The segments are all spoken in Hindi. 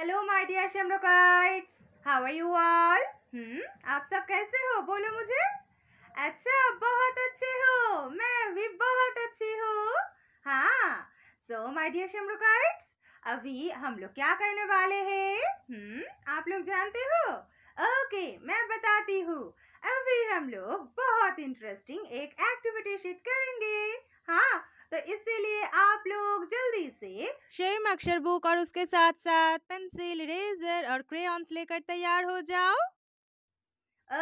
Hello my dear Shemrockites how are you all आप सब कैसे हो बोलो मुझे अच्छा बहुत अच्छे हो मैं भी बहुत अच्छी हूँ हाँ सो माय डियर शेमरोकाइट्स अभी हम लोग क्या करने वाले हैं हम्म आप लोग जानते हो ओके मैं बताती हूँ अभी हम लोग बहुत इंटरेस्टिंग एक एक्टिविटी शीट करेंगे हाँ तो इसीलिए आप लोग जल्दी से शेम अक्षर बुक और उसके साथ साथ पेंसिल इरेजर और क्रेयॉन्स लेकर तैयार हो जाओ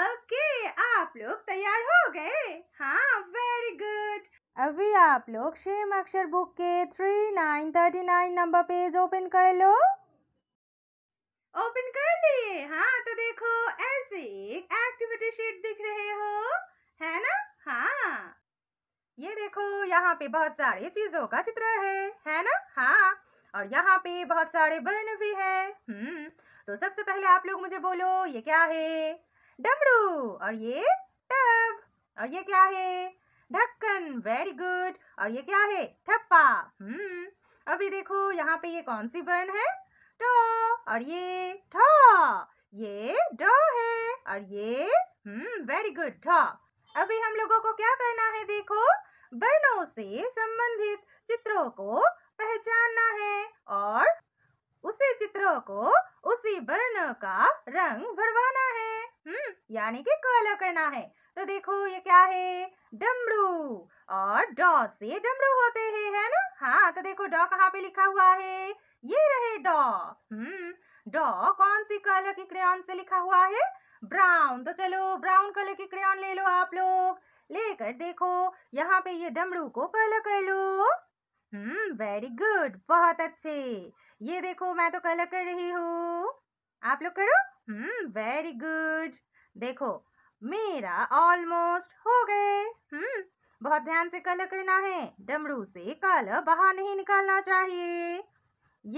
ओके आप लोग तैयार हो गए हाँ वेरी गुड अभी आप लोग शेम अक्षर बुक के three nine thirty nine number page open कर लो ओपन कर लिए हाँ यहाँ पे बहुत सारे चीजों का चित्र है है ना हाँ और यहाँ पे बहुत सारे वर्ण भी है हम्म तो सबसे पहले आप लोग मुझे बोलो ये क्या है डमरू और ये टब और ये क्या है ढक्कन वेरी गुड और ये क्या है ठप्पा हम्म अभी देखो यहाँ पे ये कौन सी वर्ण है टो और ये ठो ये डो है और ये हम्म वेरी गुड ठ अभी हम लोगों को क्या करना है देखो वर्णों से संबंधित चित्रों को पहचानना है और उसी चित्रों को उसी वर्ण का रंग भरवाना है हम्म, यानी कि कलर करना है तो देखो ये क्या है डमरू और डॉ से डमरू होते हैं है ना हाँ तो देखो डॉ कहाँ पे लिखा हुआ है ये रहे डॉ हम्म डॉ कौन सी कलर की क्रेन से लिखा हुआ है ब्राउन तो चलो ब्राउन कलर की क्रेन ले लो आप लोग लेकर देखो यहाँ पे ये डमरू को कलर कर लो हम्म वेरी गुड बहुत अच्छे ये देखो मैं तो कलर कर रही हूँ आप लोग करो हम्म वेरी गुड देखो मेरा ऑलमोस्ट हो गए हम्म बहुत ध्यान से कलर करना है डमरू से कलर बाहर नहीं निकालना चाहिए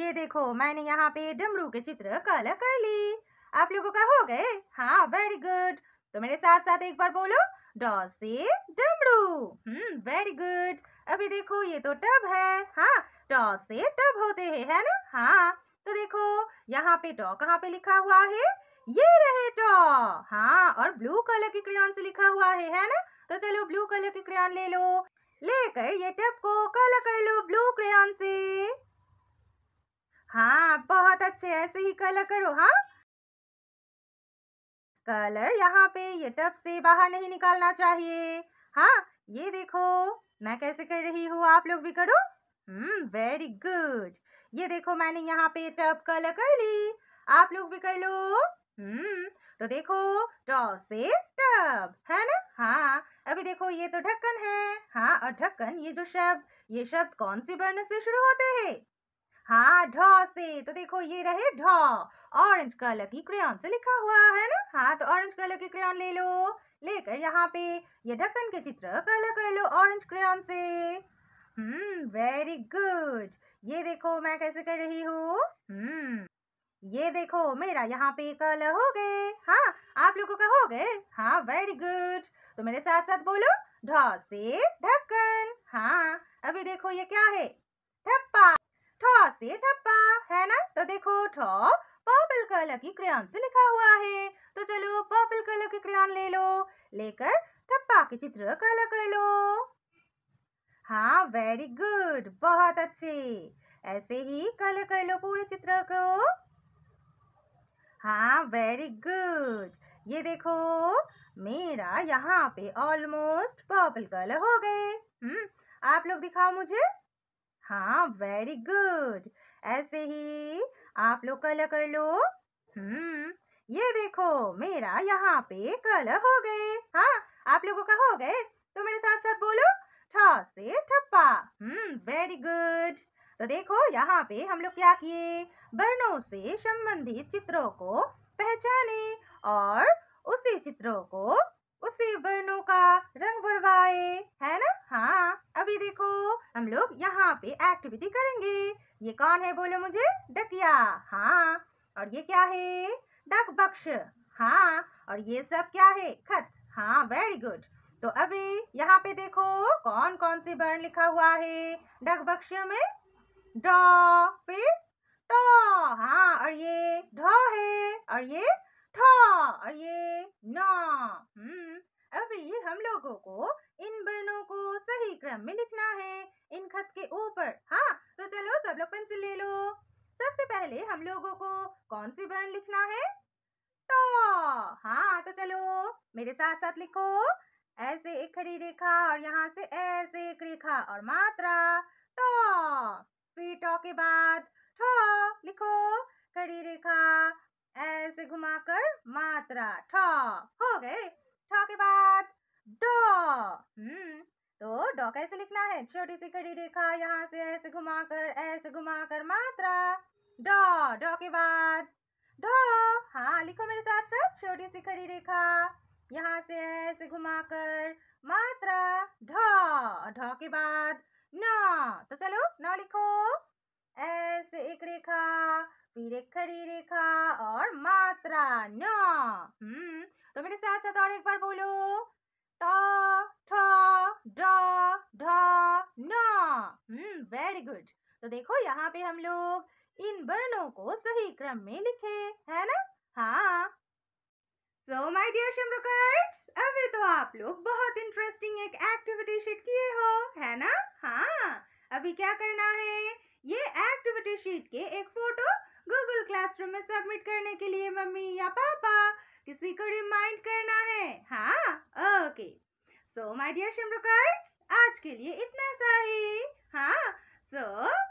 ये देखो मैंने यहाँ पे डमरू के चित्र कलर कर ली आप लोगों का हो गए हाँ वेरी गुड तो मेरे साथ साथ एक बार बोलो डॉ से डमरू हम्म वेरी गुड अभी देखो ये तो टब है हाँ डॉ से टब होते हैं है ना हाँ तो देखो यहाँ पे डॉ कहाँ पे लिखा हुआ है ये रहे डॉ हाँ और ब्लू कलर के क्रियान से लिखा हुआ है है ना तो चलो ब्लू कलर की क्रियान ले लो लेकर ये टब को कलर कर लो ब्लू क्रियान से हाँ बहुत अच्छे ऐसे ही कलर करो हाँ कलर यहाँ पे ये टब से बाहर नहीं निकालना चाहिए हाँ ये देखो मैं कैसे कर रही हूँ आप लोग भी करो हम्म वेरी गुड ये देखो मैंने यहाँ पे टब कलर कर ली आप लोग भी कर लो हम्म तो देखो टॉस से टब है ना हाँ अभी देखो ये तो ढक्कन है हाँ और ढक्कन ये जो शब्द ये शब्द कौन से वर्ण से शुरू होते हैं हाँ ढ से तो देखो ये रहे ढ ऑरेंज कलर की क्रेन से लिखा हुआ है ना हाँ तो ऑरेंज कलर की क्रेन ले लो लेकर यहाँ पे ये ढक्कन के चित्र कलर कर लो ऑरेंज क्रेन से हम्म वेरी गुड ये देखो मैं कैसे कर रही हूँ हम्म ये देखो मेरा यहाँ पे कलर हो गए हाँ आप लोगों का हो गए हाँ वेरी गुड तो मेरे साथ साथ बोलो ढ से ढक्कन हाँ अभी देखो ये क्या है ठप्पा ठो से ठप्पा है ना तो देखो ठो पर्पल कलर की क्रेन से लिखा हुआ है तो चलो पर्पल कलर की क्रेन ले लो लेकर थप्पा के चित्र कलर कर लो हाँ वेरी गुड बहुत अच्छे ऐसे ही कलर कर लो पूरे चित्र को हाँ वेरी गुड ये देखो मेरा यहाँ पे ऑलमोस्ट पर्पल कलर हो गए हम्म आप लोग दिखाओ मुझे हाँ वेरी गुड ऐसे ही आप लोग कल कर लो हम्म ये देखो मेरा यहाँ पे कल हो गए हाँ आप लोगों का हो गए तो मेरे साथ साथ बोलो ठ से ठप्पा हम्म वेरी गुड तो देखो यहाँ पे हम लोग क्या किए वर्णों से संबंधित चित्रों को पहचाने और उसी चित्रों को उसी वर्णों का रंग भरवाए है ना हाँ देखो हम लोग यहाँ पे एक्टिविटी करेंगे ये कौन है बोलो मुझे डकिया हाँ और ये क्या है डक बक्श हाँ और ये सब क्या है खत हाँ वेरी गुड तो अभी यहाँ पे देखो कौन कौन से वर्ण लिखा हुआ है डक बक्श में डॉ फिर तो हाँ और ये ढ है और ये ठ और ये न हम्म। अभी हम लोगों को इन वर्णों को सही क्रम में लिखना छत के ऊपर हाँ तो चलो सब लोग पेंसिल ले लो सबसे पहले हम लोगों को कौन सी वर्ण लिखना है तो हाँ तो चलो मेरे साथ साथ लिखो ऐसे एक खड़ी रेखा और यहाँ से ऐसे एक रेखा और मात्रा तो फिर टो के बाद ठो लिखो खड़ी रेखा ऐसे घुमाकर मात्रा ठो हो गए ठो के बाद डो हम्म तो डॉ कैसे लिखना है छोटी सी खड़ी रेखा यहाँ से ऐसे घुमाकर ऐसे घुमाकर मात्रा डॉ डॉ के बाद डो हाँ लिखो मेरे साथ सब छोटी सी खड़ी रेखा यहाँ से ऐसे घुमाकर मात्रा ढ ढ के बाद न तो चलो न लिखो ऐसे एक रेखा फिर एक खड़ी रेखा और मात्रा न हम्म तो मेरे साथ साथ और एक बार बोलो त ठ वेरी गुड हम्म, तो देखो यहाँ पे हम लोग इन वर्णों को सही क्रम में लिखे है ना हाँ सो माय डियर शिमरुकर्ट्स अभी तो आप लोग बहुत इंटरेस्टिंग एक एक्टिविटी शीट किए हो है ना हाँ अभी क्या करना है ये एक्टिविटी शीट के एक फोटो गूगल क्लासरूम में सबमिट करने के लिए मम्मी या पापा किसी को रिमाइंड करना है सो माय डियर शिमरुकर्ट्स आज के लिए इतना सा ही हाँ सो so,